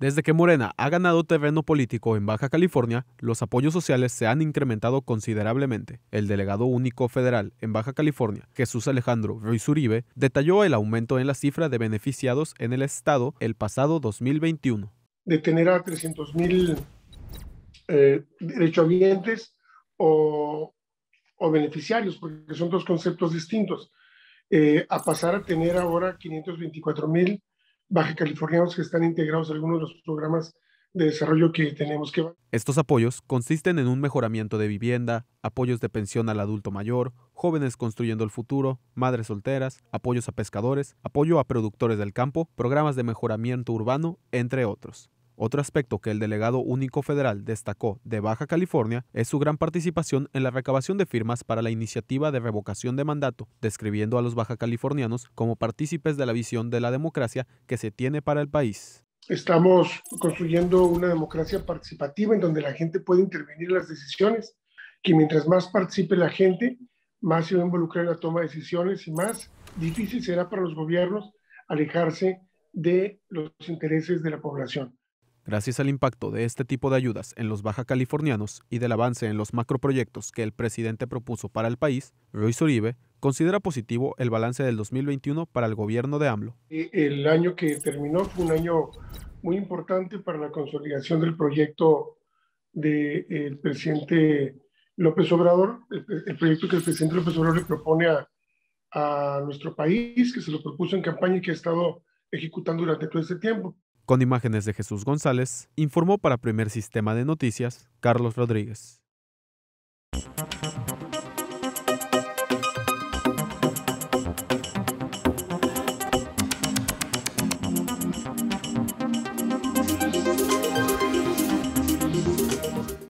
Desde que Morena ha ganado terreno político en Baja California, los apoyos sociales se han incrementado considerablemente. El delegado único federal en Baja California, Jesús Alejandro Ruiz Uribe, detalló el aumento en la cifra de beneficiados en el estado el pasado 2021. De tener a 300.000 mil eh, derechohabientes o, beneficiarios, porque son dos conceptos distintos, eh, a pasar a tener ahora 524 mil baja californianos que están integrados algunos de los programas de desarrollo que tenemos que... Estos apoyos consisten en un mejoramiento de vivienda, apoyos de pensión al adulto mayor, jóvenes construyendo el futuro, madres solteras, apoyos a pescadores, apoyo a productores del campo, programas de mejoramiento urbano, entre otros. Otro aspecto que el delegado único federal destacó de Baja California es su gran participación en la recabación de firmas para la iniciativa de revocación de mandato, describiendo a los baja californianos como partícipes de la visión de la democracia que se tiene para el país. Estamos construyendo una democracia participativa en donde la gente puede intervenir en las decisiones, que mientras más participe la gente, más se va a involucrar en la toma de decisiones y más difícil será para los gobiernos alejarse de los intereses de la población. Gracias al impacto de este tipo de ayudas en los baja californianos y del avance en los macroproyectos que el presidente propuso para el país, Ruiz Uribe considera positivo el balance del 2021 para el gobierno de AMLO. El año que terminó fue un año muy importante para la consolidación del proyecto del presidente López Obrador, el, proyecto que el presidente López Obrador le propone a, a nuestro país, que se lo propuso en campaña y que ha estado ejecutando durante todo este tiempo. Con imágenes de Jesús González, informó para Primer Sistema de Noticias Carlos Rodríguez.